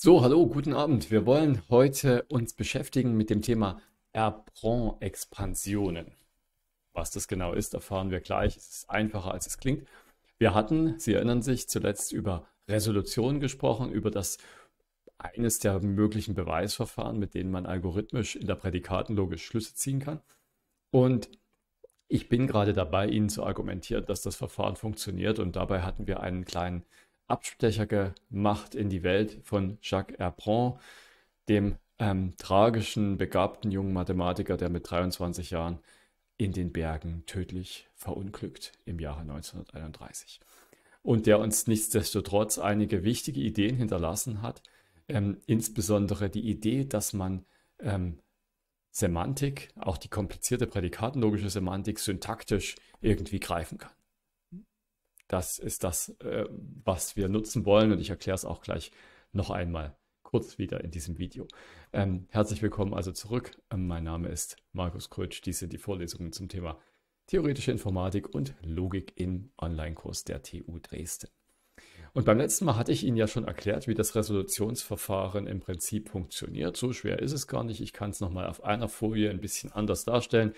So, hallo, guten Abend. Wir wollen heute uns beschäftigen mit dem Thema Erbron-Expansionen. Was das genau ist, erfahren wir gleich. Es ist einfacher, als es klingt. Wir hatten, Sie erinnern sich, zuletzt über Resolution gesprochen, über das eines der möglichen Beweisverfahren, mit denen man algorithmisch in der Prädikatenlogik Schlüsse ziehen kann. Und ich bin gerade dabei, Ihnen zu argumentieren, dass das Verfahren funktioniert. Und dabei hatten wir einen kleinen Abstecher gemacht in die Welt von Jacques Herbron, dem ähm, tragischen, begabten jungen Mathematiker, der mit 23 Jahren in den Bergen tödlich verunglückt im Jahre 1931. Und der uns nichtsdestotrotz einige wichtige Ideen hinterlassen hat, ähm, insbesondere die Idee, dass man ähm, Semantik, auch die komplizierte prädikatenlogische Semantik, syntaktisch irgendwie greifen kann. Das ist das, äh, was wir nutzen wollen und ich erkläre es auch gleich noch einmal kurz wieder in diesem Video. Ähm, herzlich willkommen also zurück. Ähm, mein Name ist Markus Krötsch. Dies sind die Vorlesungen zum Thema Theoretische Informatik und Logik im Online-Kurs der TU Dresden. Und beim letzten Mal hatte ich Ihnen ja schon erklärt, wie das Resolutionsverfahren im Prinzip funktioniert. So schwer ist es gar nicht. Ich kann es nochmal auf einer Folie ein bisschen anders darstellen.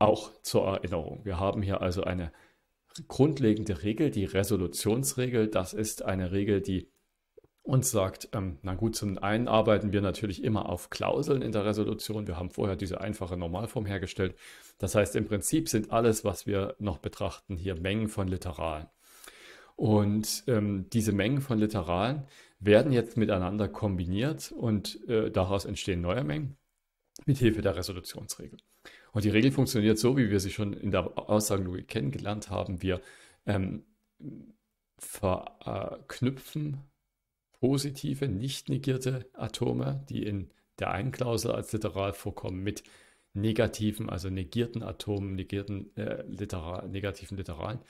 Auch zur Erinnerung. Wir haben hier also eine grundlegende Regel, die Resolutionsregel. Das ist eine Regel, die uns sagt, ähm, na gut, zum einen arbeiten wir natürlich immer auf Klauseln in der Resolution. Wir haben vorher diese einfache Normalform hergestellt. Das heißt, im Prinzip sind alles, was wir noch betrachten, hier Mengen von Literalen. Und ähm, diese Mengen von Literalen werden jetzt miteinander kombiniert und äh, daraus entstehen neue Mengen mit Hilfe der Resolutionsregel. Und die Regel funktioniert so, wie wir sie schon in der Aussagenlogik kennengelernt haben. Wir ähm, verknüpfen positive, nicht negierte Atome, die in der einen Klausel als literal vorkommen, mit negativen, also negierten Atomen, negierten, äh, literal, negativen Literalen,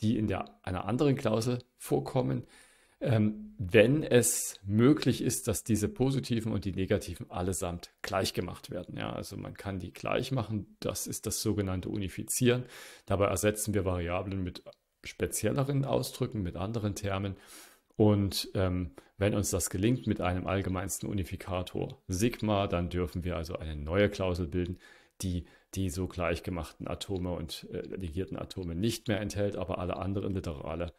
die in der, einer anderen Klausel vorkommen, ähm, wenn es möglich ist, dass diese positiven und die negativen allesamt gleich gemacht werden. Ja, also man kann die gleich machen, das ist das sogenannte Unifizieren. Dabei ersetzen wir Variablen mit spezielleren Ausdrücken, mit anderen Termen. Und ähm, wenn uns das gelingt mit einem allgemeinsten Unifikator Sigma, dann dürfen wir also eine neue Klausel bilden, die die so gleichgemachten Atome und äh, legierten Atome nicht mehr enthält, aber alle anderen Literale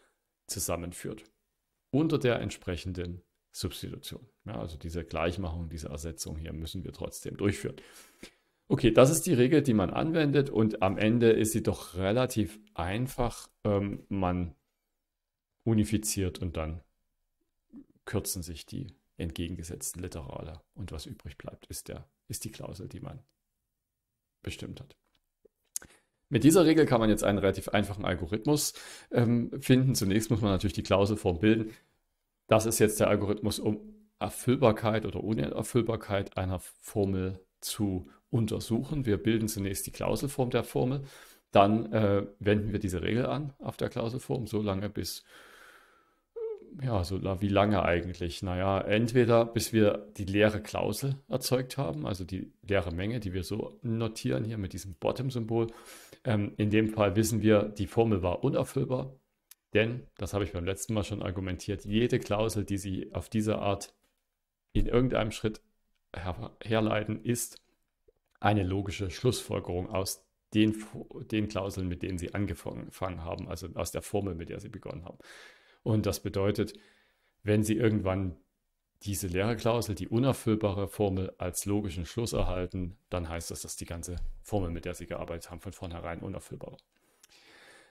zusammenführt unter der entsprechenden Substitution. Ja, also diese Gleichmachung, diese Ersetzung hier müssen wir trotzdem durchführen. Okay, das ist die Regel, die man anwendet und am Ende ist sie doch relativ einfach. Ähm, man unifiziert und dann kürzen sich die entgegengesetzten Literale und was übrig bleibt, ist, der, ist die Klausel, die man bestimmt hat. Mit dieser Regel kann man jetzt einen relativ einfachen Algorithmus ähm, finden. Zunächst muss man natürlich die Klauselform bilden. Das ist jetzt der Algorithmus, um Erfüllbarkeit oder Unerfüllbarkeit einer Formel zu untersuchen. Wir bilden zunächst die Klauselform der Formel. Dann äh, wenden wir diese Regel an auf der Klauselform, so lange bis ja, so wie lange eigentlich? Naja, entweder bis wir die leere Klausel erzeugt haben, also die leere Menge, die wir so notieren hier mit diesem Bottom-Symbol. Ähm, in dem Fall wissen wir, die Formel war unerfüllbar, denn, das habe ich beim letzten Mal schon argumentiert, jede Klausel, die Sie auf diese Art in irgendeinem Schritt her herleiten, ist eine logische Schlussfolgerung aus den, den Klauseln, mit denen Sie angefangen haben, also aus der Formel, mit der Sie begonnen haben. Und das bedeutet, wenn Sie irgendwann diese leere Klausel, die unerfüllbare Formel als logischen Schluss erhalten, dann heißt das, dass die ganze Formel, mit der Sie gearbeitet haben, von vornherein unerfüllbar war.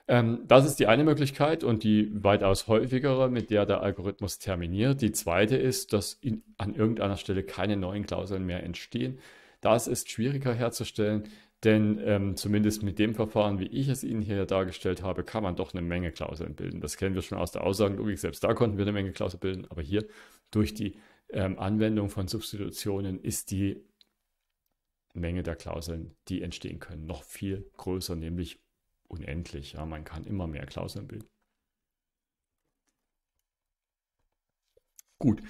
Ähm, das ist die eine Möglichkeit und die weitaus häufigere, mit der der Algorithmus terminiert. Die zweite ist, dass in, an irgendeiner Stelle keine neuen Klauseln mehr entstehen. Das ist schwieriger herzustellen. Denn ähm, zumindest mit dem Verfahren, wie ich es Ihnen hier dargestellt habe, kann man doch eine Menge Klauseln bilden. Das kennen wir schon aus der Aussagenlogik. Selbst da konnten wir eine Menge Klauseln bilden. Aber hier durch die ähm, Anwendung von Substitutionen ist die Menge der Klauseln, die entstehen können, noch viel größer, nämlich unendlich. Ja, man kann immer mehr Klauseln bilden. Gut.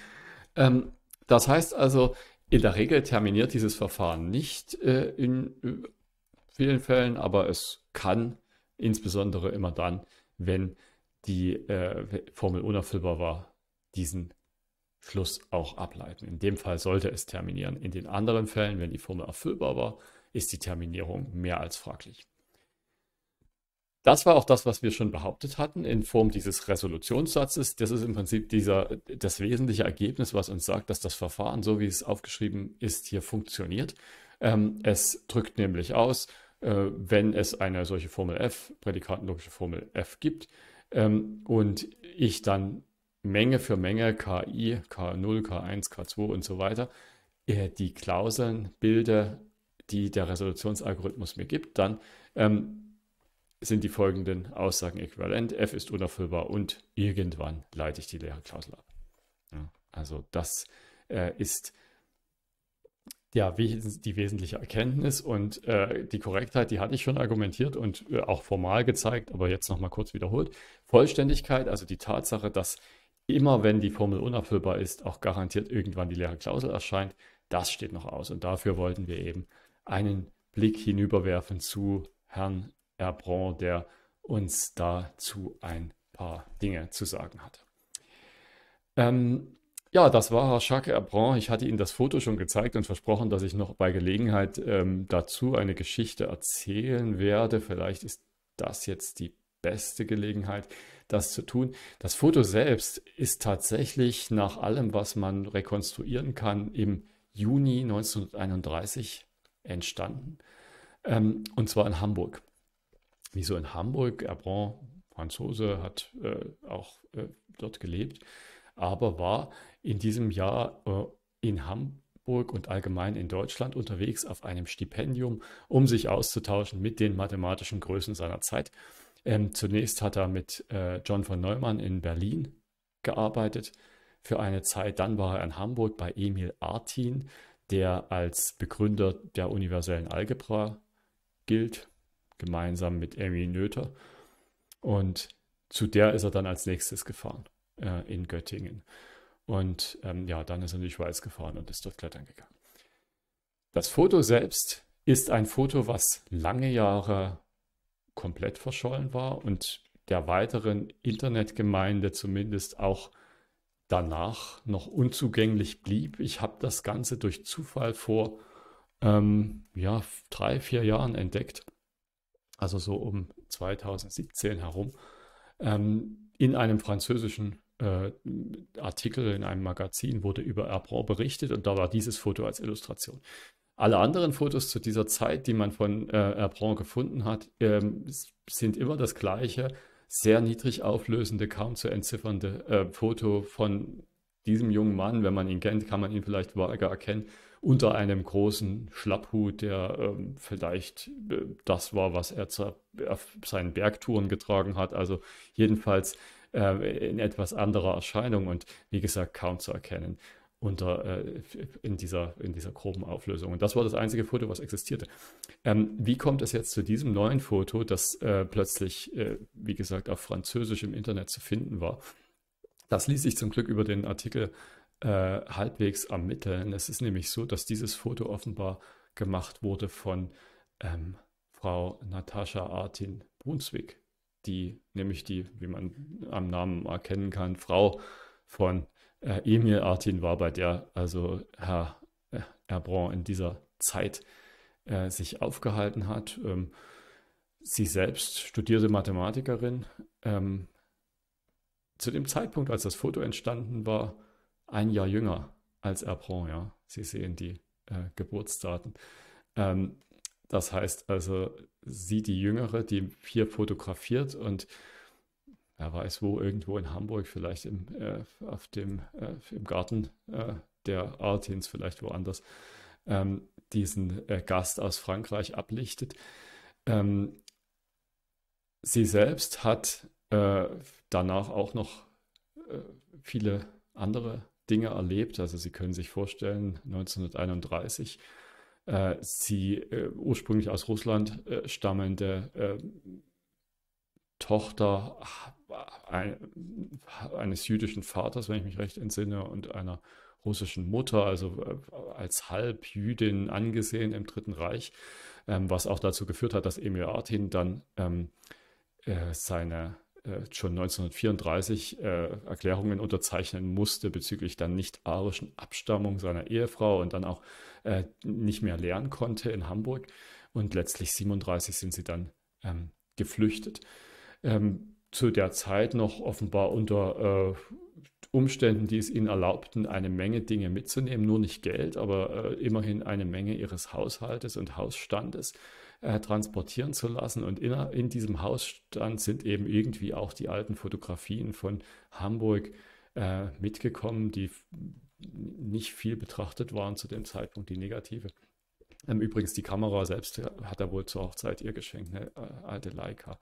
Ähm, das heißt also, in der Regel terminiert dieses Verfahren nicht äh, in, äh, vielen Fällen, aber es kann, insbesondere immer dann, wenn die äh, Formel unerfüllbar war, diesen Schluss auch ableiten. In dem Fall sollte es terminieren. In den anderen Fällen, wenn die Formel erfüllbar war, ist die Terminierung mehr als fraglich. Das war auch das, was wir schon behauptet hatten in Form dieses Resolutionssatzes. Das ist im Prinzip dieser, das wesentliche Ergebnis, was uns sagt, dass das Verfahren, so wie es aufgeschrieben ist, hier funktioniert. Ähm, es drückt nämlich aus, äh, wenn es eine solche Formel F, prädikatenlogische Formel F gibt ähm, und ich dann Menge für Menge KI, K0, K1, K2 und so weiter äh, die Klauseln bilde, die der Resolutionsalgorithmus mir gibt, dann ähm, sind die folgenden Aussagen äquivalent. F ist unerfüllbar und irgendwann leite ich die leere Klausel ab. Ja, also das äh, ist ja, die wesentliche Erkenntnis und äh, die Korrektheit, die hatte ich schon argumentiert und äh, auch formal gezeigt, aber jetzt nochmal kurz wiederholt. Vollständigkeit, also die Tatsache, dass immer wenn die Formel unerfüllbar ist, auch garantiert irgendwann die leere Klausel erscheint, das steht noch aus. Und dafür wollten wir eben einen Blick hinüberwerfen zu Herrn Erbron, der uns dazu ein paar Dinge zu sagen hat. Ähm, ja, das war Jacques Abron. Ich hatte Ihnen das Foto schon gezeigt und versprochen, dass ich noch bei Gelegenheit ähm, dazu eine Geschichte erzählen werde. Vielleicht ist das jetzt die beste Gelegenheit, das zu tun. Das Foto selbst ist tatsächlich nach allem, was man rekonstruieren kann, im Juni 1931 entstanden. Ähm, und zwar in Hamburg. Wieso in Hamburg? Abron, Franzose, hat äh, auch äh, dort gelebt aber war in diesem Jahr äh, in Hamburg und allgemein in Deutschland unterwegs auf einem Stipendium, um sich auszutauschen mit den mathematischen Größen seiner Zeit. Ähm, zunächst hat er mit äh, John von Neumann in Berlin gearbeitet für eine Zeit. Dann war er in Hamburg bei Emil Artin, der als Begründer der universellen Algebra gilt, gemeinsam mit Emil Noether. Und zu der ist er dann als nächstes gefahren äh, in Göttingen. Und ähm, ja, dann ist er in die Schweiz gefahren und ist dort klettern gegangen. Das Foto selbst ist ein Foto, was lange Jahre komplett verschollen war und der weiteren Internetgemeinde zumindest auch danach noch unzugänglich blieb. Ich habe das Ganze durch Zufall vor ähm, ja, drei, vier Jahren entdeckt, also so um 2017 herum, ähm, in einem französischen äh, Artikel in einem Magazin wurde über Erbron berichtet und da war dieses Foto als Illustration. Alle anderen Fotos zu dieser Zeit, die man von äh, Erbron gefunden hat, ähm, sind immer das gleiche, sehr niedrig auflösende, kaum zu entziffernde äh, Foto von diesem jungen Mann. Wenn man ihn kennt, kann man ihn vielleicht vage erkennen, unter einem großen Schlapphut, der ähm, vielleicht äh, das war, was er zu, auf seinen Bergtouren getragen hat. Also jedenfalls äh, in etwas anderer Erscheinung und wie gesagt kaum zu erkennen unter, äh, in, dieser, in dieser groben Auflösung. Und das war das einzige Foto, was existierte. Ähm, wie kommt es jetzt zu diesem neuen Foto, das äh, plötzlich, äh, wie gesagt, auf Französisch im Internet zu finden war? Das ließ sich zum Glück über den Artikel äh, halbwegs ermitteln. Es ist nämlich so, dass dieses Foto offenbar gemacht wurde von ähm, Frau Natascha Artin Brunswick die, nämlich die, wie man am Namen erkennen kann, Frau von äh, Emil Artin war bei der also Herr äh, Erbron in dieser Zeit äh, sich aufgehalten hat. Ähm, sie selbst studierte Mathematikerin. Ähm, zu dem Zeitpunkt, als das Foto entstanden war, ein Jahr jünger als Erbron, ja. Sie sehen die äh, Geburtsdaten. Ähm, das heißt also, sie, die Jüngere, die hier fotografiert und er weiß wo, irgendwo in Hamburg, vielleicht im, äh, auf dem, äh, im Garten äh, der Artins, vielleicht woanders, ähm, diesen äh, Gast aus Frankreich ablichtet. Ähm, sie selbst hat äh, danach auch noch äh, viele andere Dinge erlebt. Also Sie können sich vorstellen, 1931 äh, sie äh, ursprünglich aus Russland äh, stammende äh, Tochter ein, eines jüdischen Vaters, wenn ich mich recht entsinne, und einer russischen Mutter, also äh, als Halbjüdin angesehen im Dritten Reich, ähm, was auch dazu geführt hat, dass Emil Artin dann ähm, äh, seine äh, schon 1934 äh, Erklärungen unterzeichnen musste bezüglich der nicht-arischen Abstammung seiner Ehefrau und dann auch äh, nicht mehr lernen konnte in Hamburg. Und letztlich 37 sind sie dann ähm, geflüchtet. Ähm, zu der Zeit noch offenbar unter äh, Umständen, die es ihnen erlaubten, eine Menge Dinge mitzunehmen, nur nicht Geld, aber äh, immerhin eine Menge ihres Haushaltes und Hausstandes. Äh, transportieren zu lassen. Und in, in diesem Hausstand sind eben irgendwie auch die alten Fotografien von Hamburg äh, mitgekommen, die nicht viel betrachtet waren zu dem Zeitpunkt, die negative. Ähm, übrigens, die Kamera selbst äh, hat er wohl zur Hochzeit ihr geschenkt, eine äh, alte Leica.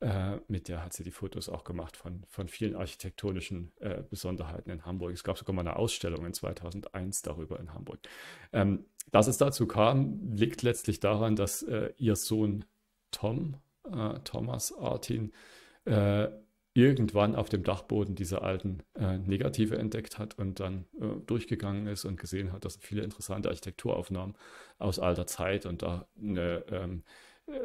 Äh, mit der hat sie die Fotos auch gemacht von, von vielen architektonischen äh, Besonderheiten in Hamburg. Es gab sogar mal eine Ausstellung in 2001 darüber in Hamburg. Ähm, dass es dazu kam, liegt letztlich daran, dass äh, ihr Sohn Tom, äh, Thomas Artin, äh, irgendwann auf dem Dachboden diese alten Negative entdeckt hat und dann durchgegangen ist und gesehen hat, dass viele interessante Architekturaufnahmen aus alter Zeit und da eine ähm,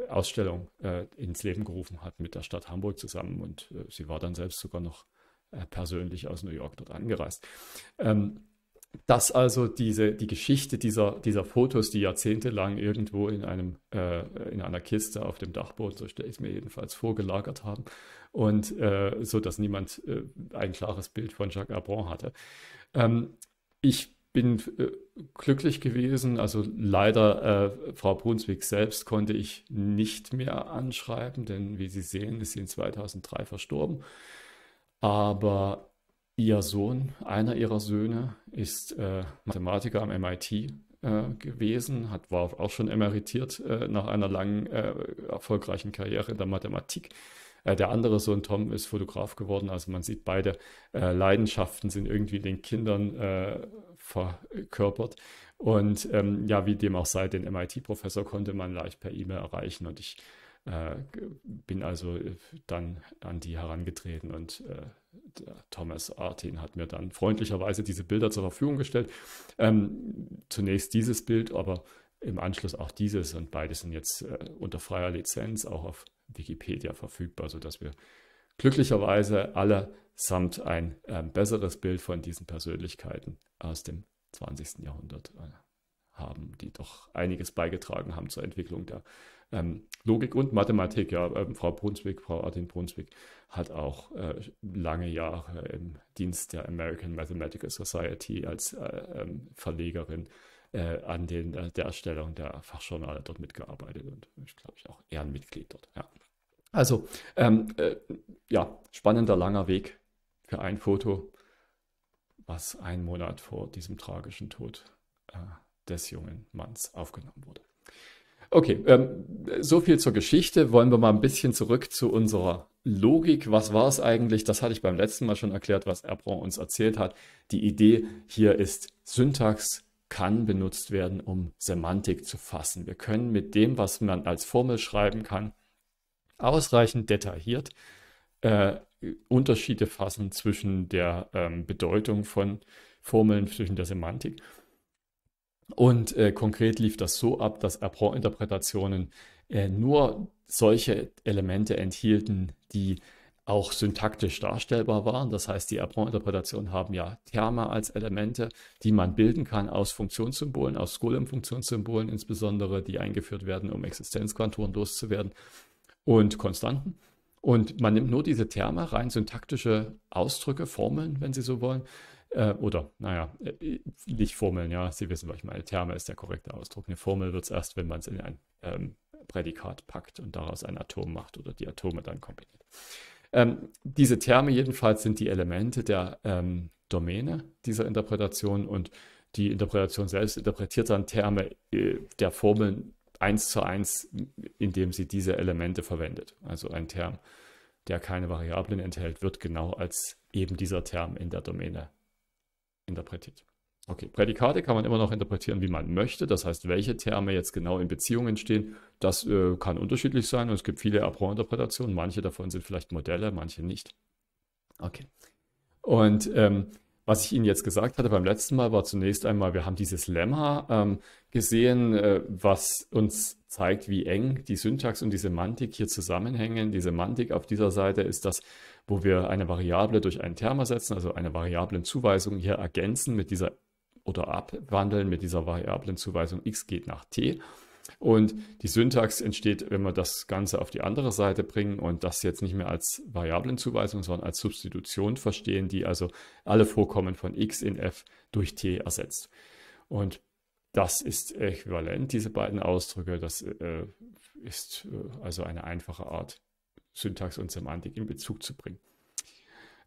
Ausstellung äh, ins Leben gerufen hat mit der Stadt Hamburg zusammen. Und äh, sie war dann selbst sogar noch äh, persönlich aus New York dort angereist. Ähm, dass also diese, die Geschichte dieser, dieser Fotos, die jahrzehntelang irgendwo in, einem, äh, in einer Kiste auf dem Dachboden, so stelle ich es mir jedenfalls vorgelagert haben, und äh, so, dass niemand äh, ein klares Bild von Jacques Abron hatte. Ähm, ich bin äh, glücklich gewesen. Also leider äh, Frau Brunswick selbst konnte ich nicht mehr anschreiben, denn wie Sie sehen, ist sie in 2003 verstorben. Aber ihr Sohn, einer ihrer Söhne, ist äh, Mathematiker am MIT äh, gewesen, hat, war auch schon emeritiert äh, nach einer langen, äh, erfolgreichen Karriere in der Mathematik. Der andere Sohn Tom ist Fotograf geworden. Also man sieht, beide äh, Leidenschaften sind irgendwie den Kindern äh, verkörpert. Und ähm, ja, wie dem auch sei, den MIT-Professor konnte man leicht per E-Mail erreichen und ich äh, bin also äh, dann an die herangetreten und äh, Thomas Artin hat mir dann freundlicherweise diese Bilder zur Verfügung gestellt. Ähm, zunächst dieses Bild, aber im Anschluss auch dieses und beide sind jetzt äh, unter freier Lizenz auch auf Wikipedia verfügbar, sodass wir glücklicherweise alle samt ein äh, besseres Bild von diesen Persönlichkeiten aus dem 20. Jahrhundert äh, haben, die doch einiges beigetragen haben zur Entwicklung der ähm, Logik und Mathematik. Ja, ähm, Frau Brunswick, Frau Artin Brunswick hat auch äh, lange Jahre im Dienst der American Mathematical Society als äh, ähm, Verlegerin äh, an den, äh, der Erstellung der Fachjournale dort mitgearbeitet und ich glaube ich auch Ehrenmitglied dort. Ja. Also, ähm, äh, ja, spannender, langer Weg, für ein Foto, was einen Monat vor diesem tragischen Tod äh, des jungen Manns aufgenommen wurde. Okay, ähm, so viel zur Geschichte. Wollen wir mal ein bisschen zurück zu unserer Logik. Was war es eigentlich? Das hatte ich beim letzten Mal schon erklärt, was Erbron uns erzählt hat. Die Idee hier ist Syntax kann benutzt werden, um Semantik zu fassen. Wir können mit dem, was man als Formel schreiben kann, ausreichend detailliert äh, Unterschiede fassen zwischen der ähm, Bedeutung von Formeln, zwischen der Semantik. Und äh, konkret lief das so ab, dass Apron-Interpretationen äh, nur solche Elemente enthielten, die auch syntaktisch darstellbar waren. Das heißt, die Apron-Interpretationen haben ja Terme als Elemente, die man bilden kann aus Funktionssymbolen, aus Golem-Funktionssymbolen insbesondere, die eingeführt werden, um Existenzquantoren loszuwerden und Konstanten. Und man nimmt nur diese Terme, rein syntaktische Ausdrücke, Formeln, wenn Sie so wollen. Äh, oder, naja, äh, nicht Formeln, ja, Sie wissen, was ich meine. Terme ist der korrekte Ausdruck. Eine Formel wird es erst, wenn man es in ein ähm, Prädikat packt und daraus ein Atom macht oder die Atome dann kombiniert. Ähm, diese Terme jedenfalls sind die Elemente der ähm, Domäne dieser Interpretation und die Interpretation selbst interpretiert dann Terme äh, der Formeln eins zu eins, indem sie diese Elemente verwendet. Also ein Term, der keine Variablen enthält, wird genau als eben dieser Term in der Domäne interpretiert. Okay, Prädikate kann man immer noch interpretieren, wie man möchte. Das heißt, welche Terme jetzt genau in Beziehungen stehen, das äh, kann unterschiedlich sein und es gibt viele Apron-Interpretationen. Manche davon sind vielleicht Modelle, manche nicht. Okay. Und ähm, was ich Ihnen jetzt gesagt hatte beim letzten Mal war zunächst einmal, wir haben dieses Lemma ähm, gesehen, äh, was uns zeigt, wie eng die Syntax und die Semantik hier zusammenhängen. Die Semantik auf dieser Seite ist das, wo wir eine Variable durch einen Term ersetzen, also eine Variablenzuweisung hier ergänzen mit dieser oder abwandeln mit dieser Variablenzuweisung x geht nach t. Und die Syntax entsteht, wenn wir das Ganze auf die andere Seite bringen und das jetzt nicht mehr als Variablenzuweisung, sondern als Substitution verstehen, die also alle Vorkommen von x in f durch t ersetzt. Und das ist äquivalent, diese beiden Ausdrücke. Das äh, ist äh, also eine einfache Art, Syntax und Semantik in Bezug zu bringen.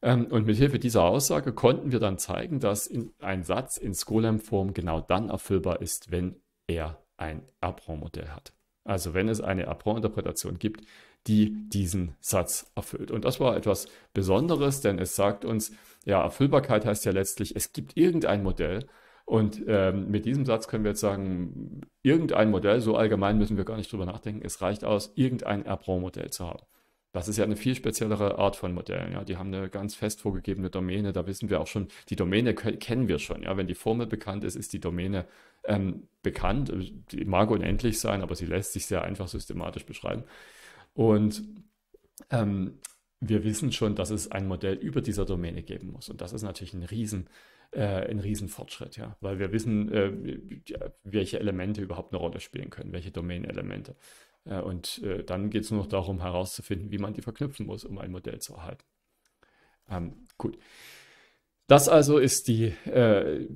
Ähm, und mit Hilfe dieser Aussage konnten wir dann zeigen, dass ein Satz in Skolem-Form genau dann erfüllbar ist, wenn er ein Apron-Modell hat. Also wenn es eine Apron-Interpretation gibt, die diesen Satz erfüllt. Und das war etwas Besonderes, denn es sagt uns, ja, Erfüllbarkeit heißt ja letztlich, es gibt irgendein Modell. Und ähm, mit diesem Satz können wir jetzt sagen, irgendein Modell, so allgemein müssen wir gar nicht drüber nachdenken, es reicht aus, irgendein Apron-Modell zu haben. Das ist ja eine viel speziellere Art von Modellen. Ja? Die haben eine ganz fest vorgegebene Domäne. Da wissen wir auch schon, die Domäne kennen wir schon. Ja? Wenn die Formel bekannt ist, ist die Domäne ähm, bekannt. Die mag unendlich sein, aber sie lässt sich sehr einfach systematisch beschreiben. Und ähm, wir wissen schon, dass es ein Modell über dieser Domäne geben muss. Und das ist natürlich ein Riesen, äh, ein Riesenfortschritt, ja, weil wir wissen, äh, welche Elemente überhaupt eine Rolle spielen können, welche Domänenelemente. Äh, und äh, dann geht es nur noch darum, herauszufinden, wie man die verknüpfen muss, um ein Modell zu erhalten. Ähm, gut. Das also ist die äh,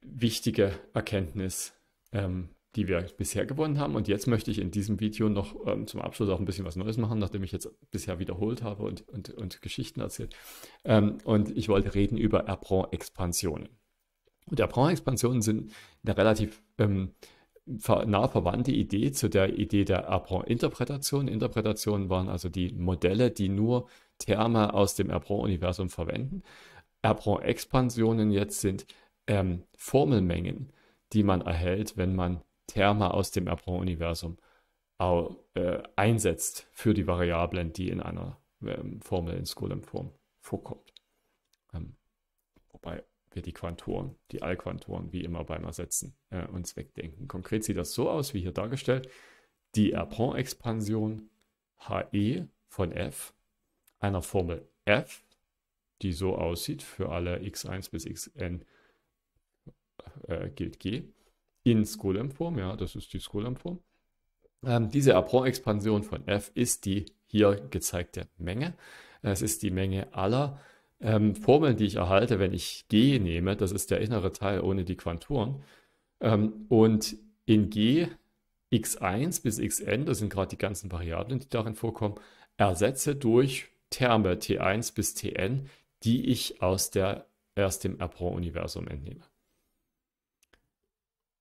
wichtige Erkenntnis, ähm, die wir bisher gewonnen haben. Und jetzt möchte ich in diesem Video noch ähm, zum Abschluss auch ein bisschen was Neues machen, nachdem ich jetzt bisher wiederholt habe und, und, und Geschichten erzählt. Ähm, und ich wollte reden über Erbron-Expansionen. Und Erbron-Expansionen sind eine relativ ähm, nah verwandte Idee zu der Idee der erbron interpretation Interpretationen waren also die Modelle, die nur Terme aus dem erbron universum verwenden. erbron expansionen jetzt sind ähm, Formelmengen, die man erhält, wenn man Terme aus dem erbron universum äh, einsetzt für die Variablen, die in einer ähm, Formel in Skolem-Form vorkommt. Ähm, wobei wir die Quantoren, die Allquantoren wie immer beim Ersetzen äh, uns wegdenken. Konkret sieht das so aus, wie hier dargestellt. Die Erbron-Expansion HE von F, einer Formel F, die so aussieht für alle x1 bis xn äh, äh, gilt G, in Skolem-Form, ja, das ist die Skolem-Form. Ähm, diese Erbron-Expansion von F ist die hier gezeigte Menge. Es ist die Menge aller ähm, Formeln, die ich erhalte, wenn ich G nehme, das ist der innere Teil ohne die Quanturen. Ähm, und in G x1 bis xn, das sind gerade die ganzen Variablen, die darin vorkommen, ersetze durch Terme t1 bis tn, die ich aus, der, aus dem Erbron-Universum entnehme.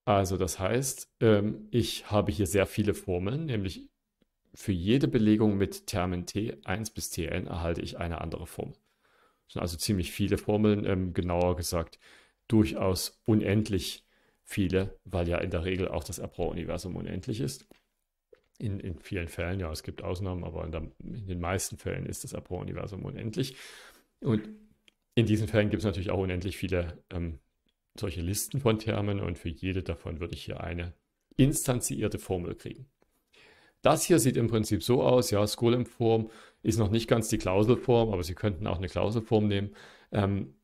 Also das heißt, ähm, ich habe hier sehr viele Formeln, nämlich für jede Belegung mit Termen t1 bis tn erhalte ich eine andere Formel sind also ziemlich viele Formeln, ähm, genauer gesagt durchaus unendlich viele, weil ja in der Regel auch das Abrau-Universum unendlich ist. In, in vielen Fällen, ja, es gibt Ausnahmen, aber in, der, in den meisten Fällen ist das Abrau-Universum unendlich. Und in diesen Fällen gibt es natürlich auch unendlich viele ähm, solche Listen von Termen und für jede davon würde ich hier eine instanzierte Formel kriegen. Das hier sieht im Prinzip so aus, ja, Skolem-Form, ist noch nicht ganz die Klauselform, aber Sie könnten auch eine Klauselform nehmen, ähm,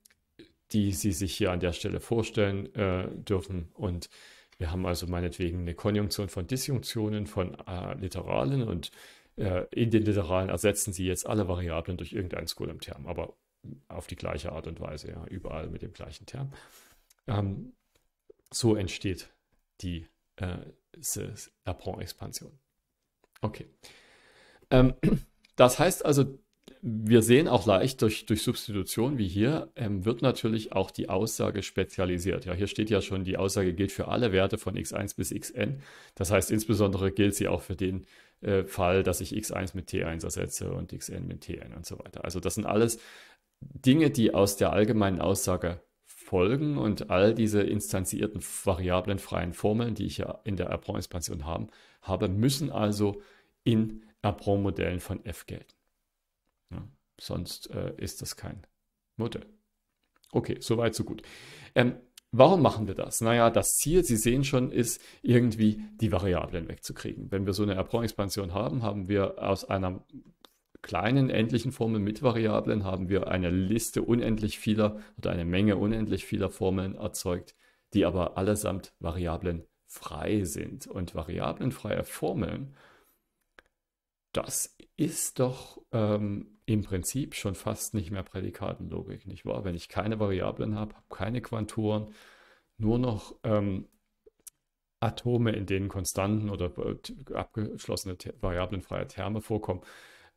die Sie sich hier an der Stelle vorstellen äh, dürfen. Und wir haben also meinetwegen eine Konjunktion von Disjunktionen, von äh, Literalen und äh, in den Literalen ersetzen Sie jetzt alle Variablen durch irgendeinen Skolem-Term, aber auf die gleiche Art und Weise, ja, überall mit dem gleichen Term. Ähm, so entsteht die äh, Lapron-Expansion. Okay. Ähm, das heißt also, wir sehen auch leicht durch, durch Substitution wie hier, ähm, wird natürlich auch die Aussage spezialisiert. Ja, hier steht ja schon, die Aussage gilt für alle Werte von x1 bis xn. Das heißt, insbesondere gilt sie auch für den äh, Fall, dass ich x1 mit t1 ersetze und xn mit tn und so weiter. Also das sind alles Dinge, die aus der allgemeinen Aussage folgen und all diese instanzierten variablenfreien Formeln, die ich ja in der erbron expansion habe, müssen also in Apron-Modellen von F gelten. Ja, sonst äh, ist das kein Modell. Okay, soweit, so gut. Ähm, warum machen wir das? Naja, das Ziel, Sie sehen schon, ist irgendwie die Variablen wegzukriegen. Wenn wir so eine Apron-Expansion haben, haben wir aus einer kleinen endlichen Formeln mit Variablen haben wir eine Liste unendlich vieler oder eine Menge unendlich vieler Formeln erzeugt, die aber allesamt Variablen frei sind. Und variablenfreie Formeln das ist doch ähm, im Prinzip schon fast nicht mehr Prädikatenlogik, nicht wahr? Wenn ich keine Variablen habe, habe keine Quantoren, nur noch ähm, Atome, in denen Konstanten oder äh, abgeschlossene variablenfreie Terme vorkommen,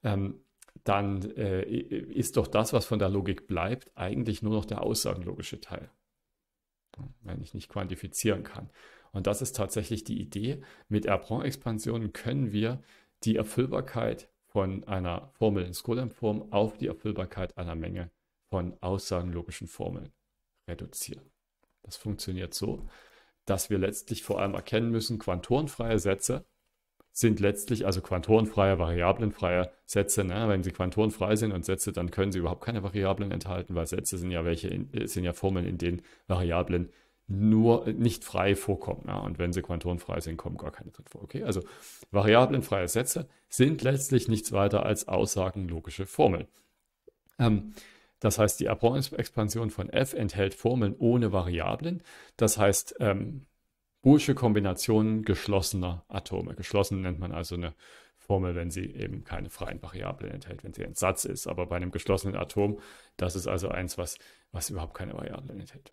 ähm, dann äh, ist doch das, was von der Logik bleibt, eigentlich nur noch der aussagenlogische Teil, wenn ich nicht quantifizieren kann. Und das ist tatsächlich die Idee. Mit Erbron-Expansionen können wir die Erfüllbarkeit von einer Formel in Skolem-Form auf die Erfüllbarkeit einer Menge von aussagenlogischen Formeln reduzieren. Das funktioniert so, dass wir letztlich vor allem erkennen müssen, quantorenfreie Sätze sind letztlich, also quantorenfreie, variablenfreie Sätze, ne? wenn sie quantorenfrei sind und Sätze, dann können sie überhaupt keine Variablen enthalten, weil Sätze sind ja welche, in, äh, sind ja Formeln, in denen Variablen nur nicht frei vorkommen. Ja? Und wenn sie quantorenfrei sind, kommen gar keine drin vor. Okay, also variablenfreie Sätze sind letztlich nichts weiter als Aussagen logische Formeln. Ähm, das heißt, die Abraham-Expansion von f enthält Formeln ohne Variablen. Das heißt, ähm, Boolsche Kombinationen geschlossener Atome. Geschlossen nennt man also eine Formel, wenn sie eben keine freien Variablen enthält, wenn sie ein Satz ist. Aber bei einem geschlossenen Atom, das ist also eins, was, was überhaupt keine Variablen enthält.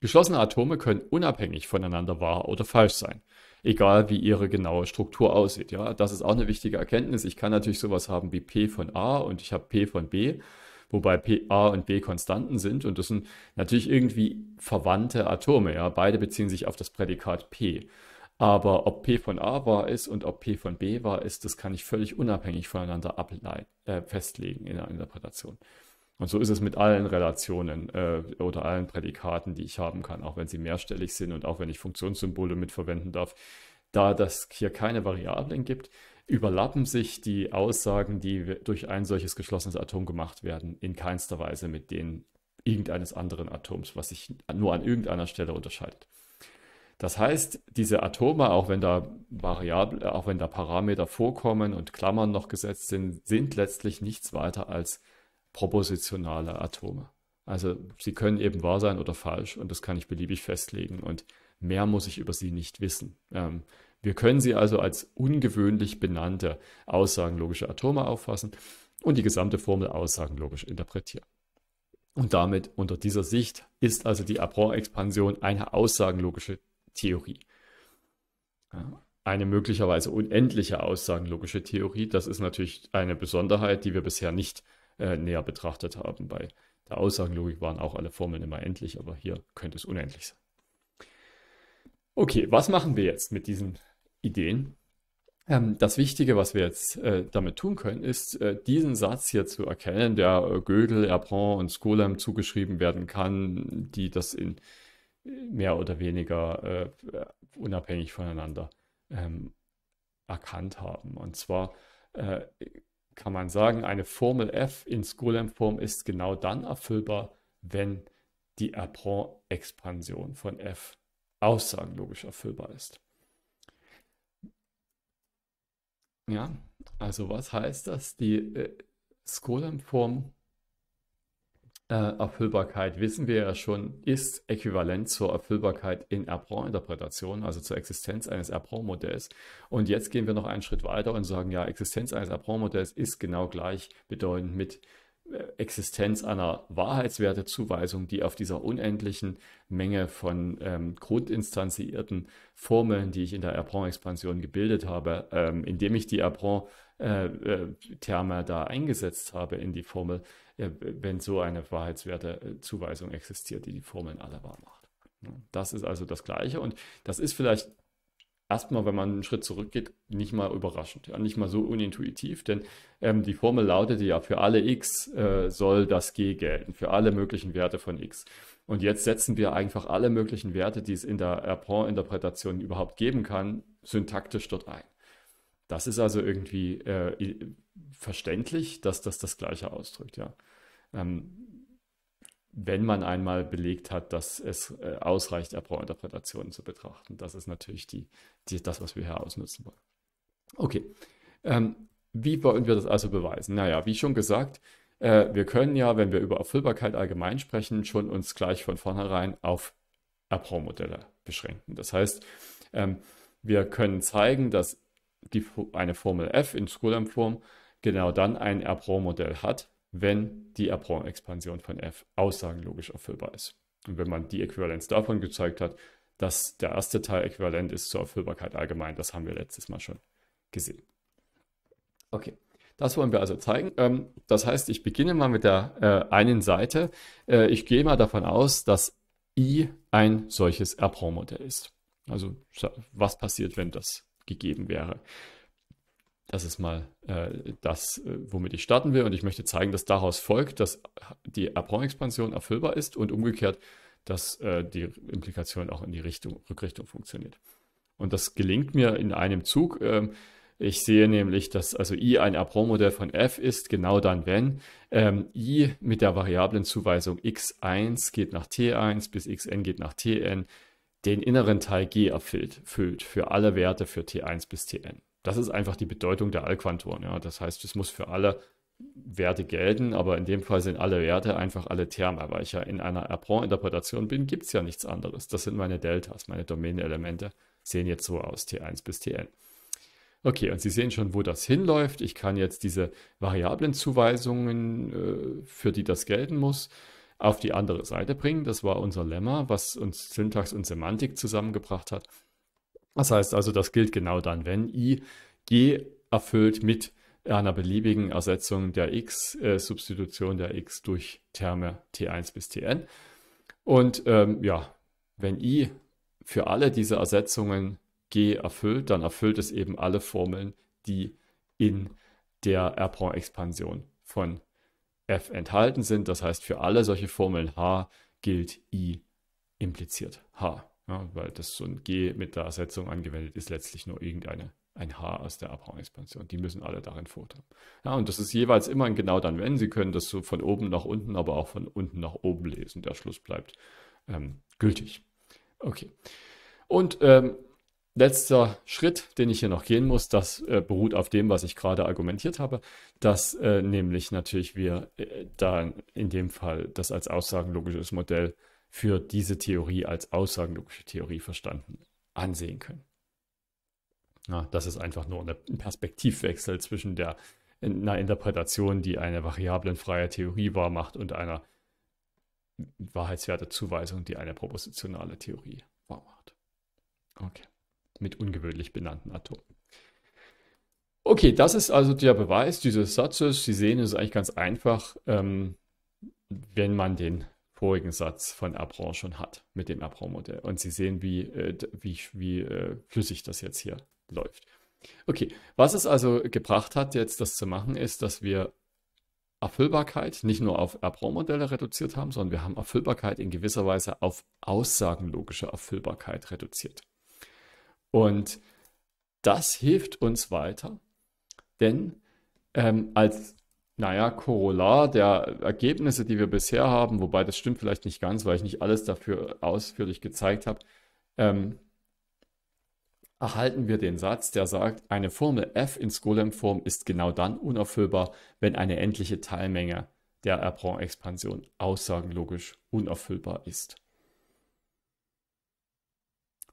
Geschlossene Atome können unabhängig voneinander wahr oder falsch sein, egal wie ihre genaue Struktur aussieht. Ja, das ist auch eine wichtige Erkenntnis. Ich kann natürlich sowas haben wie P von A und ich habe P von B, wobei P, A und B Konstanten sind und das sind natürlich irgendwie verwandte Atome. Ja, beide beziehen sich auf das Prädikat P. Aber ob P von A wahr ist und ob P von B wahr ist, das kann ich völlig unabhängig voneinander ableiten, äh, festlegen in der Interpretation. Und so ist es mit allen Relationen äh, oder allen Prädikaten, die ich haben kann, auch wenn sie mehrstellig sind und auch wenn ich Funktionssymbole mitverwenden darf. Da das hier keine Variablen gibt, überlappen sich die Aussagen, die durch ein solches geschlossenes Atom gemacht werden, in keinster Weise mit denen irgendeines anderen Atoms, was sich nur an irgendeiner Stelle unterscheidet. Das heißt, diese Atome, auch wenn da Variable, äh, auch wenn da Parameter vorkommen und Klammern noch gesetzt sind, sind letztlich nichts weiter als propositionale Atome. Also sie können eben wahr sein oder falsch und das kann ich beliebig festlegen und mehr muss ich über sie nicht wissen. Ähm, wir können sie also als ungewöhnlich benannte aussagenlogische Atome auffassen und die gesamte Formel aussagenlogisch interpretieren. Und damit unter dieser Sicht ist also die Abraham-Expansion eine aussagenlogische Theorie. eine möglicherweise unendliche aussagenlogische Theorie, das ist natürlich eine Besonderheit, die wir bisher nicht äh, näher betrachtet haben. Bei der Aussagenlogik waren auch alle Formeln immer endlich, aber hier könnte es unendlich sein. Okay, was machen wir jetzt mit diesen Ideen? Ähm, das Wichtige, was wir jetzt äh, damit tun können, ist, äh, diesen Satz hier zu erkennen, der äh, Gödel, Erbron und Skolem zugeschrieben werden kann, die das in äh, mehr oder weniger äh, unabhängig voneinander ähm, erkannt haben. Und zwar äh, kann man sagen, eine Formel f in Skolem-Form ist genau dann erfüllbar, wenn die Apron-Expansion von f aussagenlogisch erfüllbar ist. Ja, also was heißt das? Die äh, Skolem-Form äh, Erfüllbarkeit wissen wir ja schon, ist äquivalent zur Erfüllbarkeit in Erbron-Interpretation, also zur Existenz eines Erbron-Modells. Und jetzt gehen wir noch einen Schritt weiter und sagen, ja, Existenz eines Erbron-Modells ist genau gleich bedeutend mit äh, Existenz einer Wahrheitswertezuweisung, die auf dieser unendlichen Menge von ähm, grundinstanziierten Formeln, die ich in der Erbron-Expansion gebildet habe, ähm, indem ich die Erbron äh, äh, Termer da eingesetzt habe in die Formel, äh, wenn so eine Wahrheitswertezuweisung existiert, die die Formeln alle wahr macht. Das ist also das Gleiche und das ist vielleicht erstmal, wenn man einen Schritt zurückgeht, nicht mal überraschend, ja, nicht mal so unintuitiv, denn ähm, die Formel lautete ja, für alle x äh, soll das g gelten, für alle möglichen Werte von x. Und jetzt setzen wir einfach alle möglichen Werte, die es in der Erpont-Interpretation überhaupt geben kann, syntaktisch dort ein. Das ist also irgendwie äh, verständlich, dass das das Gleiche ausdrückt, ja. Ähm, wenn man einmal belegt hat, dass es äh, ausreicht, Erbrauinterpretationen zu betrachten. Das ist natürlich die, die, das, was wir hier ausnutzen wollen. Okay, ähm, wie wollen wir das also beweisen? Naja, wie schon gesagt, äh, wir können ja, wenn wir über Erfüllbarkeit allgemein sprechen, schon uns gleich von vornherein auf erbrau beschränken. Das heißt, ähm, wir können zeigen, dass die, eine Formel f in Coulomb-Form genau dann ein Erbron-Modell hat, wenn die Erbron-Expansion von f aussagenlogisch erfüllbar ist. Und wenn man die Äquivalenz davon gezeigt hat, dass der erste Teil äquivalent ist zur Erfüllbarkeit allgemein, das haben wir letztes Mal schon gesehen. Okay, das wollen wir also zeigen. Ähm, das heißt, ich beginne mal mit der äh, einen Seite. Äh, ich gehe mal davon aus, dass i ein solches Erbron-Modell ist. Also was passiert, wenn das gegeben wäre. Das ist mal äh, das, äh, womit ich starten will. Und ich möchte zeigen, dass daraus folgt, dass die Abraham-Expansion erfüllbar ist und umgekehrt, dass äh, die Implikation auch in die Richtung, Rückrichtung funktioniert. Und das gelingt mir in einem Zug. Ähm, ich sehe nämlich, dass also i ein Abraham-Modell von f ist, genau dann, wenn ähm, i mit der Variablenzuweisung x1 geht nach t1 bis xn geht nach tn den inneren Teil G erfüllt füllt für alle Werte für T1 bis Tn. Das ist einfach die Bedeutung der Allquantoren. Ja? Das heißt, es muss für alle Werte gelten, aber in dem Fall sind alle Werte einfach alle Terme, weil ich ja in einer erbron interpretation bin, gibt es ja nichts anderes. Das sind meine Deltas, meine Domänenelemente sehen jetzt so aus, T1 bis Tn. Okay, und Sie sehen schon, wo das hinläuft. Ich kann jetzt diese Variablenzuweisungen, äh, für die das gelten muss, auf die andere Seite bringen. Das war unser Lemma, was uns Syntax und Semantik zusammengebracht hat. Das heißt also, das gilt genau dann, wenn i g erfüllt mit einer beliebigen Ersetzung der x, äh, Substitution der x durch Terme t1 bis tn. Und ähm, ja, wenn i für alle diese Ersetzungen g erfüllt, dann erfüllt es eben alle Formeln, die in der erbron expansion von f enthalten sind. Das heißt, für alle solche Formeln h gilt i impliziert h, ja, weil das so ein g mit der Ersetzung angewendet ist, letztlich nur irgendeine ein H aus der Abraum-Expansion. Die müssen alle darin vortragen. Ja, und das ist jeweils immer ein genau dann, wenn. Sie können das so von oben nach unten, aber auch von unten nach oben lesen. Der Schluss bleibt ähm, gültig. Okay. Und ähm, letzter Schritt, den ich hier noch gehen muss, das äh, beruht auf dem, was ich gerade argumentiert habe, dass äh, nämlich natürlich wir äh, da in dem Fall das als aussagenlogisches Modell für diese Theorie als aussagenlogische Theorie verstanden ansehen können. Ja, das ist einfach nur ein Perspektivwechsel zwischen der, einer Interpretation, die eine variablenfreie Theorie wahrmacht, und einer wahrheitswerte Zuweisung, die eine propositionale Theorie wahrmacht. Okay mit ungewöhnlich benannten Atomen. Okay, das ist also der Beweis dieses Satzes. Sie sehen, es ist eigentlich ganz einfach, ähm, wenn man den vorigen Satz von Abron schon hat mit dem Abron-Modell. Und Sie sehen, wie, äh, wie, wie äh, flüssig das jetzt hier läuft. Okay, was es also gebracht hat, jetzt das zu machen, ist, dass wir Erfüllbarkeit nicht nur auf Abron-Modelle reduziert haben, sondern wir haben Erfüllbarkeit in gewisser Weise auf aussagenlogische Erfüllbarkeit reduziert. Und das hilft uns weiter, denn ähm, als, naja, Korollar der Ergebnisse, die wir bisher haben, wobei das stimmt vielleicht nicht ganz, weil ich nicht alles dafür ausführlich gezeigt habe, ähm, erhalten wir den Satz, der sagt, eine Formel f in Skolem-Form ist genau dann unerfüllbar, wenn eine endliche Teilmenge der Erbron-Expansion aussagenlogisch unerfüllbar ist.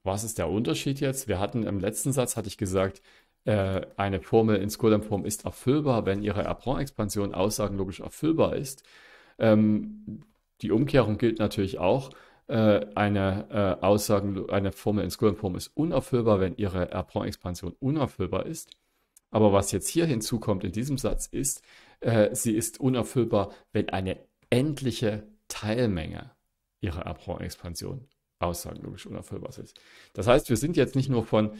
Was ist der Unterschied jetzt? Wir hatten im letzten Satz, hatte ich gesagt, äh, eine Formel in Skolem-Form ist erfüllbar, wenn ihre Apron-Expansion aussagenlogisch erfüllbar ist. Ähm, die Umkehrung gilt natürlich auch. Äh, eine, äh, Aussagen, eine Formel in Skolem-Form ist unerfüllbar, wenn ihre Apron-Expansion unerfüllbar ist. Aber was jetzt hier hinzukommt in diesem Satz ist, sie ist unerfüllbar, wenn eine endliche Teilmenge ihrer Apron-Expansion aussagenlogisch unerfüllbar ist. Das heißt, wir sind jetzt nicht nur von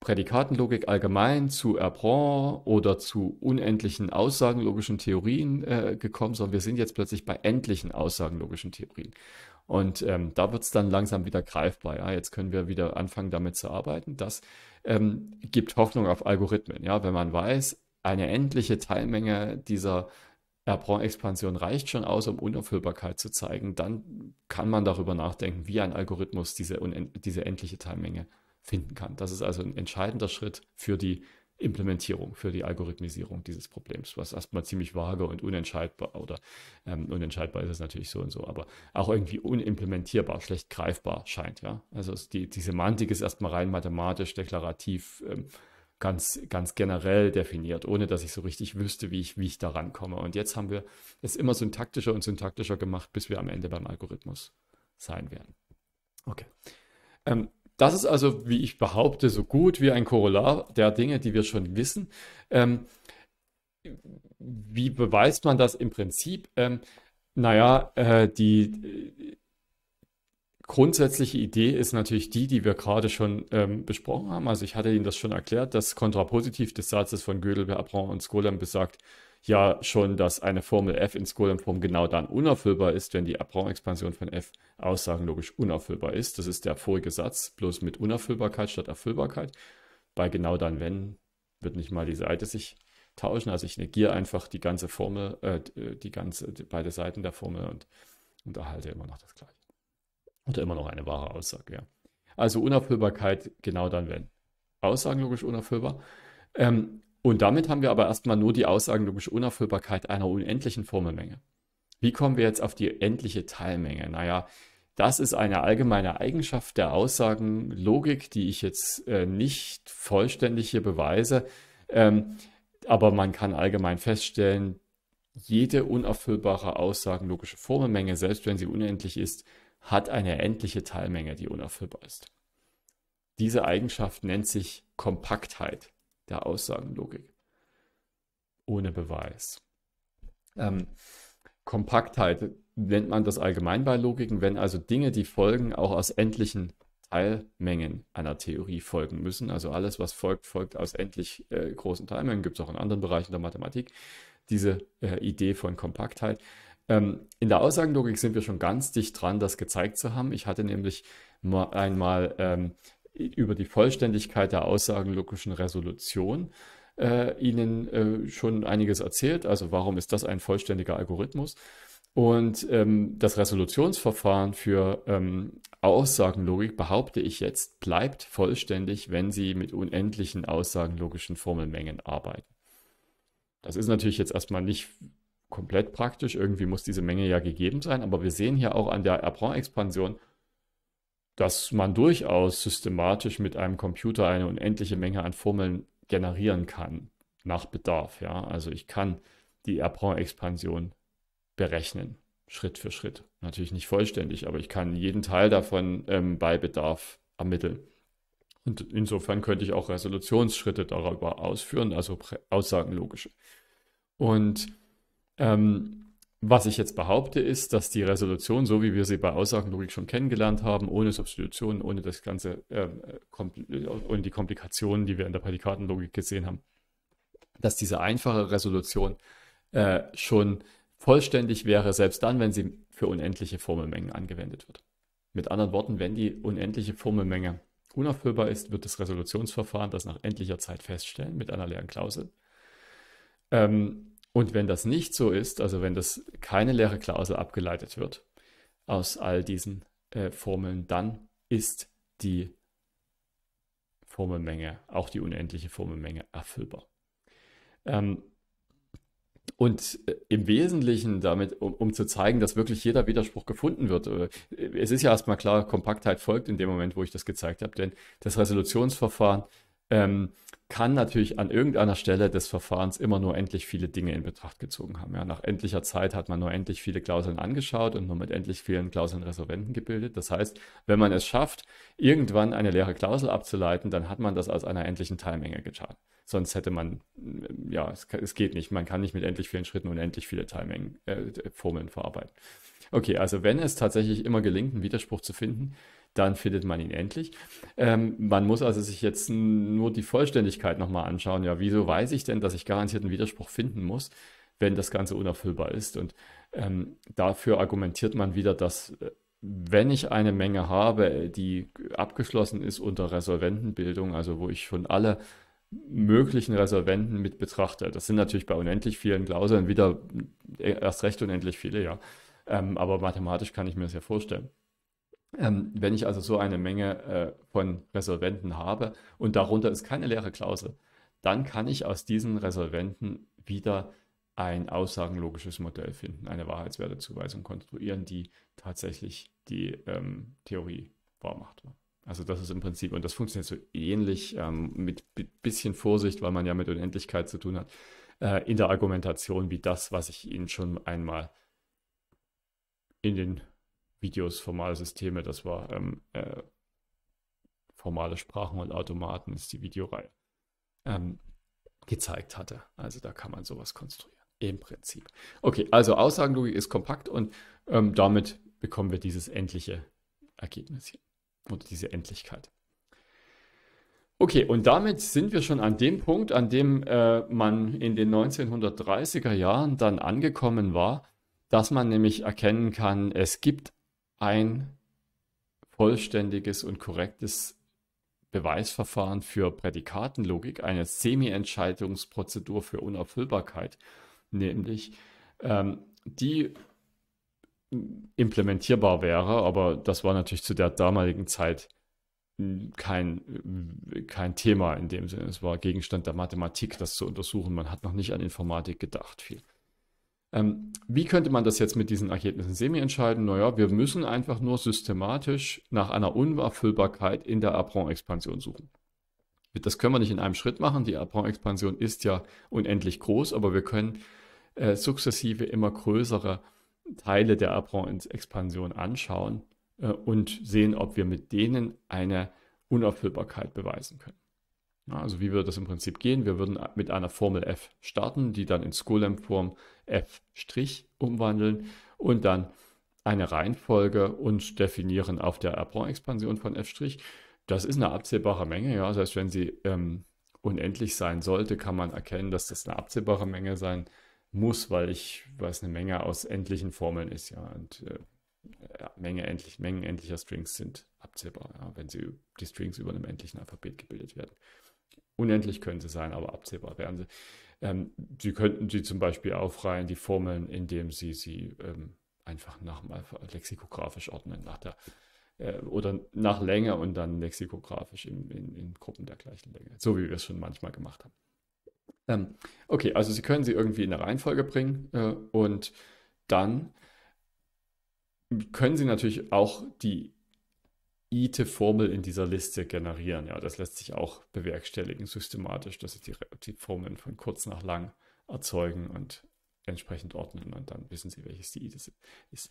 Prädikatenlogik allgemein zu Erbron oder zu unendlichen aussagenlogischen Theorien äh, gekommen, sondern wir sind jetzt plötzlich bei endlichen aussagenlogischen Theorien. Und ähm, da wird es dann langsam wieder greifbar. Ja? Jetzt können wir wieder anfangen, damit zu arbeiten. Das ähm, gibt Hoffnung auf Algorithmen. Ja? Wenn man weiß, eine endliche Teilmenge dieser Erbron-Expansion reicht schon aus, um Unerfüllbarkeit zu zeigen. Dann kann man darüber nachdenken, wie ein Algorithmus diese, diese endliche Teilmenge finden kann. Das ist also ein entscheidender Schritt für die Implementierung, für die Algorithmisierung dieses Problems, was erstmal ziemlich vage und unentscheidbar oder ähm, unentscheidbar ist es natürlich so und so, aber auch irgendwie unimplementierbar, schlecht greifbar scheint, ja. Also die, die Semantik ist erstmal rein mathematisch, deklarativ ähm, ganz, ganz generell definiert, ohne dass ich so richtig wüsste, wie ich, wie ich da rankomme. Und jetzt haben wir es immer syntaktischer und syntaktischer gemacht, bis wir am Ende beim Algorithmus sein werden. Okay. Ähm, das ist also, wie ich behaupte, so gut wie ein Korollar der Dinge, die wir schon wissen. Ähm, wie beweist man das im Prinzip? Ähm, naja, äh, die, grundsätzliche Idee ist natürlich die, die wir gerade schon ähm, besprochen haben. Also ich hatte Ihnen das schon erklärt, das Kontrapositiv des Satzes von Gödel, Abraham und Skolem besagt ja schon, dass eine Formel f in Skolem-Form genau dann unerfüllbar ist, wenn die Abraham-Expansion von f aussagenlogisch unerfüllbar ist. Das ist der vorige Satz, bloß mit Unerfüllbarkeit statt Erfüllbarkeit. Bei genau dann, wenn, wird nicht mal die Seite sich tauschen. Also ich negiere einfach die ganze Formel, äh, die ganze, die, beide Seiten der Formel und, und erhalte immer noch das Gleiche. Oder immer noch eine wahre Aussage, ja. Also Unerfüllbarkeit genau dann, wenn Aussagen logisch unerfüllbar. Ähm, und damit haben wir aber erstmal nur die aussagenlogische Unerfüllbarkeit einer unendlichen Formelmenge. Wie kommen wir jetzt auf die endliche Teilmenge? Naja, das ist eine allgemeine Eigenschaft der Aussagenlogik, die ich jetzt äh, nicht vollständig hier beweise. Ähm, aber man kann allgemein feststellen, jede unerfüllbare aussagenlogische Formelmenge, selbst wenn sie unendlich ist, hat eine endliche Teilmenge, die unerfüllbar ist. Diese Eigenschaft nennt sich Kompaktheit der Aussagenlogik. Ohne Beweis. Ähm, Kompaktheit nennt man das allgemein bei Logiken, wenn also Dinge, die folgen, auch aus endlichen Teilmengen einer Theorie folgen müssen. Also alles, was folgt, folgt aus endlich äh, großen Teilmengen. Gibt es auch in anderen Bereichen der Mathematik diese äh, Idee von Kompaktheit. Ähm, in der Aussagenlogik sind wir schon ganz dicht dran, das gezeigt zu haben. Ich hatte nämlich mal einmal ähm, über die Vollständigkeit der aussagenlogischen Resolution äh, Ihnen äh, schon einiges erzählt. Also warum ist das ein vollständiger Algorithmus? Und ähm, das Resolutionsverfahren für ähm, Aussagenlogik, behaupte ich jetzt, bleibt vollständig, wenn Sie mit unendlichen aussagenlogischen Formelmengen arbeiten. Das ist natürlich jetzt erstmal nicht komplett praktisch. Irgendwie muss diese Menge ja gegeben sein. Aber wir sehen hier auch an der erbron expansion dass man durchaus systematisch mit einem Computer eine unendliche Menge an Formeln generieren kann, nach Bedarf. Ja? Also ich kann die erbron expansion berechnen, Schritt für Schritt. Natürlich nicht vollständig, aber ich kann jeden Teil davon ähm, bei Bedarf ermitteln. Und insofern könnte ich auch Resolutionsschritte darüber ausführen, also Aussagenlogische. Und ähm, was ich jetzt behaupte, ist, dass die Resolution, so wie wir sie bei Aussagenlogik schon kennengelernt haben, ohne Substitutionen, ohne das Ganze, ähm, äh, ohne die Komplikationen, die wir in der Prädikatenlogik gesehen haben, dass diese einfache Resolution äh, schon vollständig wäre, selbst dann, wenn sie für unendliche Formelmengen angewendet wird. Mit anderen Worten, wenn die unendliche Formelmenge unerfüllbar ist, wird das Resolutionsverfahren das nach endlicher Zeit feststellen mit einer leeren Klausel. Ähm, und wenn das nicht so ist, also wenn das keine leere Klausel abgeleitet wird aus all diesen äh, Formeln, dann ist die Formelmenge, auch die unendliche Formelmenge, erfüllbar. Ähm, und äh, im Wesentlichen damit, um, um, zu zeigen, dass wirklich jeder Widerspruch gefunden wird. Äh, es ist ja erstmal klar, Kompaktheit folgt in dem Moment, wo ich das gezeigt habe, denn das Resolutionsverfahren ähm, kann natürlich an irgendeiner Stelle des Verfahrens immer nur endlich viele Dinge in Betracht gezogen haben. Ja, nach endlicher Zeit hat man nur endlich viele Klauseln angeschaut und nur mit endlich vielen Klauseln Resolventen gebildet. Das heißt, wenn man es schafft, irgendwann eine leere Klausel abzuleiten, dann hat man das aus einer endlichen Teilmenge getan. Sonst hätte man, äh, ja, es, es geht nicht. Man kann nicht mit endlich vielen Schritten unendlich viele Teilmengen, äh, Formeln verarbeiten. Okay, also wenn es tatsächlich immer gelingt, einen Widerspruch zu finden, dann findet man ihn endlich. Ähm, man muss also sich jetzt nur die Vollständigkeit nochmal anschauen. Ja, wieso weiß ich denn, dass ich garantiert einen Widerspruch finden muss, wenn das Ganze unerfüllbar ist? Und ähm, dafür argumentiert man wieder, dass äh, wenn ich eine Menge habe, die abgeschlossen ist unter Resolventenbildung, also wo ich schon alle möglichen Resolventen mit betrachte. Das sind natürlich bei unendlich vielen Klauseln wieder äh, erst recht unendlich viele, ja. Ähm, aber mathematisch kann ich mir das ja vorstellen. Ähm, wenn ich also so eine Menge äh, von Resolventen habe und darunter ist keine leere Klausel, dann kann ich aus diesen Resolventen wieder ein aussagenlogisches Modell finden, eine Wahrheitswertezuweisung konstruieren, die tatsächlich die ähm, Theorie wahr Also das ist im Prinzip, und das funktioniert so ähnlich ähm, mit bisschen Vorsicht, weil man ja mit Unendlichkeit zu tun hat, äh, in der Argumentation wie das, was ich Ihnen schon einmal in den Videos, formale Systeme, das war ähm, äh, formale Sprachen und Automaten ist die Videoreihe, ähm, gezeigt hatte. Also da kann man sowas konstruieren. Im Prinzip. Okay, also Aussagenlogik ist kompakt und ähm, damit bekommen wir dieses endliche Ergebnis hier oder diese Endlichkeit. Okay, und damit sind wir schon an dem Punkt, an dem äh, man in den 1930er Jahren dann angekommen war, dass man nämlich erkennen kann, es gibt ein vollständiges und korrektes Beweisverfahren für Prädikatenlogik, eine Semi-Entscheidungsprozedur für Unerfüllbarkeit, nämlich ähm, die implementierbar wäre, aber das war natürlich zu der damaligen Zeit kein, kein Thema in dem Sinne. Es war Gegenstand der Mathematik, das zu untersuchen. Man hat noch nicht an Informatik gedacht viel. Ähm, wie könnte man das jetzt mit diesen Ergebnissen semi-entscheiden? Naja, wir müssen einfach nur systematisch nach einer Unerfüllbarkeit in der Apron-Expansion suchen. Das können wir nicht in einem Schritt machen. Die Apron-Expansion ist ja unendlich groß, aber wir können äh, sukzessive immer größere Teile der Apron-Expansion anschauen äh, und sehen, ob wir mit denen eine Unerfüllbarkeit beweisen können also wie würde das im Prinzip gehen? Wir würden mit einer Formel f starten, die dann in skolem form f' umwandeln und dann eine Reihenfolge und definieren auf der erbron expansion von f'. Das ist eine absehbare Menge, ja. Das heißt, wenn sie ähm, unendlich sein sollte, kann man erkennen, dass das eine absehbare Menge sein muss, weil ich, weil es eine Menge aus endlichen Formeln ist, ja. Und äh, ja, Menge endlich, Mengen endlicher Strings sind abzählbar, ja, wenn sie die Strings über einem endlichen Alphabet gebildet werden. Unendlich können sie sein, aber absehbar werden sie. Ähm, sie könnten sie zum Beispiel aufreihen, die Formeln, indem sie sie ähm, einfach nach, lexikografisch ordnen, nach der äh, oder nach Länge und dann lexikografisch in, in, in, Gruppen der gleichen Länge, so wie wir es schon manchmal gemacht haben. Ähm, okay, also Sie können sie irgendwie in eine Reihenfolge bringen äh, und dann können Sie natürlich auch die ite-Formel in dieser Liste generieren. Ja, das lässt sich auch bewerkstelligen systematisch, dass sie die Formeln von kurz nach lang erzeugen und entsprechend ordnen und dann wissen Sie, welches die ite ist.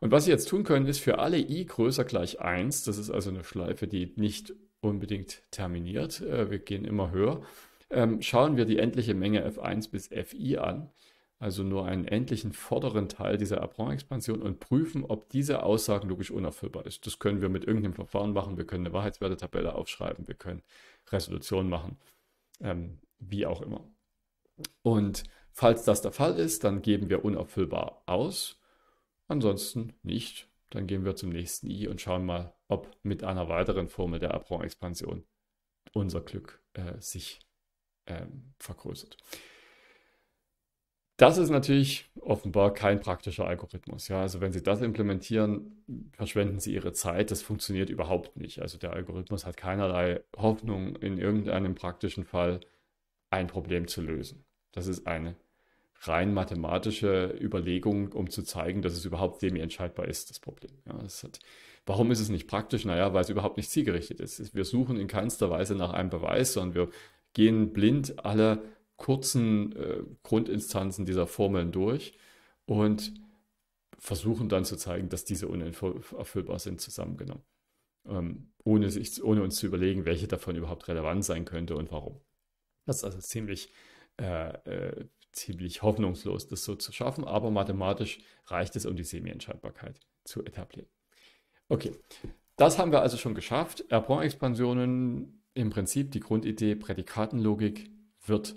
Und was Sie jetzt tun können, ist für alle i größer gleich 1, das ist also eine Schleife, die nicht unbedingt terminiert, äh, wir gehen immer höher, ähm, schauen wir die endliche Menge f1 bis fi an also nur einen endlichen vorderen Teil dieser Apron-Expansion und prüfen, ob diese Aussagen logisch unerfüllbar ist. Das können wir mit irgendeinem Verfahren machen. Wir können eine Wahrheitswertetabelle aufschreiben. Wir können Resolution machen. Ähm, wie auch immer. Und falls das der Fall ist, dann geben wir unerfüllbar aus. Ansonsten nicht. Dann gehen wir zum nächsten i und schauen mal, ob mit einer weiteren Formel der Apron-Expansion unser Glück äh, sich ähm, vergrößert. Das ist natürlich offenbar kein praktischer Algorithmus. Ja, also wenn Sie das implementieren, verschwenden Sie Ihre Zeit. Das funktioniert überhaupt nicht. Also der Algorithmus hat keinerlei Hoffnung, in irgendeinem praktischen Fall ein Problem zu lösen. Das ist eine rein mathematische Überlegung, um zu zeigen, dass es überhaupt semi-entscheidbar ist, das Problem. Ja, das hat, warum ist es nicht praktisch? Naja, weil es überhaupt nicht zielgerichtet ist. Wir suchen in keinster Weise nach einem Beweis, sondern wir gehen blind alle kurzen äh, Grundinstanzen dieser Formeln durch und versuchen dann zu zeigen, dass diese unerfüllbar sind zusammengenommen. Ähm, ohne, sich, ohne uns zu überlegen, welche davon überhaupt relevant sein könnte und warum. Das ist also ziemlich, äh, äh, ziemlich hoffnungslos, das so zu schaffen, aber mathematisch reicht es, um die Semi-Entscheidbarkeit zu etablieren. Okay, das haben wir also schon geschafft. Erbron-Expansionen, im Prinzip die Grundidee, Prädikatenlogik wird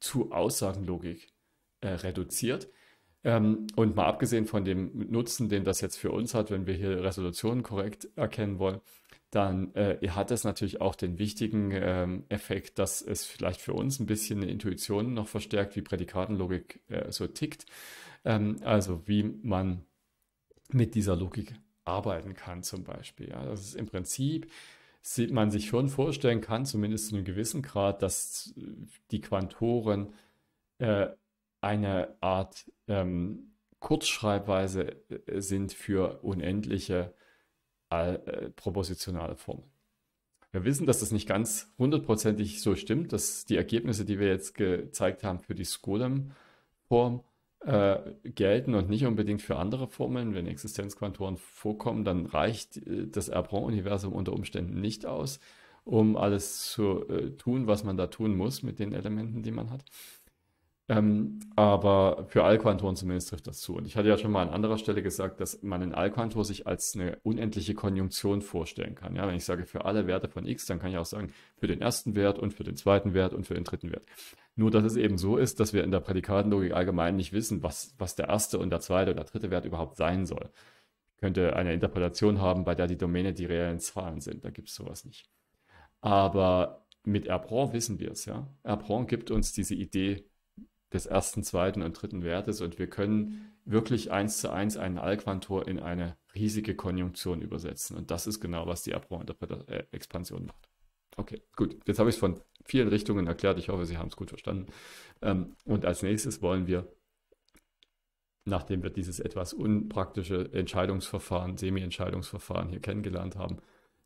zu Aussagenlogik äh, reduziert. Ähm, und mal abgesehen von dem Nutzen, den das jetzt für uns hat, wenn wir hier Resolutionen korrekt erkennen wollen, dann äh, hat das natürlich auch den wichtigen ähm, Effekt, dass es vielleicht für uns ein bisschen eine Intuition noch verstärkt, wie Prädikatenlogik äh, so tickt. Ähm, also wie man mit dieser Logik arbeiten kann zum Beispiel. Ja. Das ist im Prinzip man sich schon vorstellen kann, zumindest zu einem gewissen Grad, dass äh, die Quantoren äh, eine Art ähm, Kurzschreibweise äh, sind für unendliche äh, äh, propositionale Formeln. Wir wissen, dass das nicht ganz hundertprozentig so stimmt, dass die Ergebnisse, die wir jetzt gezeigt haben für die Skolem-Form, äh, gelten und nicht unbedingt für andere Formeln. Wenn Existenzquantoren vorkommen, dann reicht äh, das Erbron-Universum unter Umständen nicht aus, um alles zu äh, tun, was man da tun muss mit den Elementen, die man hat. Ähm, aber für Alquantor zumindest trifft das zu. Und ich hatte ja schon mal an anderer Stelle gesagt, dass man in Alquantor sich als eine unendliche Konjunktion vorstellen kann. Ja, wenn ich sage für alle Werte von x, dann kann ich auch sagen für den ersten Wert und für den zweiten Wert und für den dritten Wert. Nur, dass es eben so ist, dass wir in der Prädikatenlogik allgemein nicht wissen, was, was der erste und der zweite und der dritte Wert überhaupt sein soll. Ich könnte eine Interpretation haben, bei der die Domäne die reellen Zahlen sind. Da gibt es sowas nicht. Aber mit Erbron wissen wir es, ja. Erbron gibt uns diese Idee des ersten, zweiten und dritten Wertes und wir können wirklich eins zu eins einen Allquantor in eine riesige Konjunktion übersetzen. Und das ist genau, was die abraham äh, expansion macht. Okay, gut. Jetzt habe ich es von vielen Richtungen erklärt. Ich hoffe, Sie haben es gut verstanden. Ähm, und als nächstes wollen wir, nachdem wir dieses etwas unpraktische Entscheidungsverfahren, Semi-Entscheidungsverfahren hier kennengelernt haben,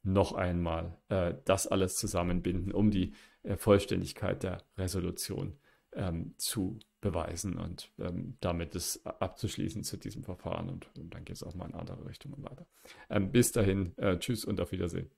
noch einmal äh, das alles zusammenbinden, um die äh, Vollständigkeit der Resolution zu ähm, zu beweisen und ähm, damit es abzuschließen zu diesem Verfahren. Und, und dann geht es auch mal in andere Richtungen weiter. Ähm, bis dahin, äh, tschüss und auf Wiedersehen.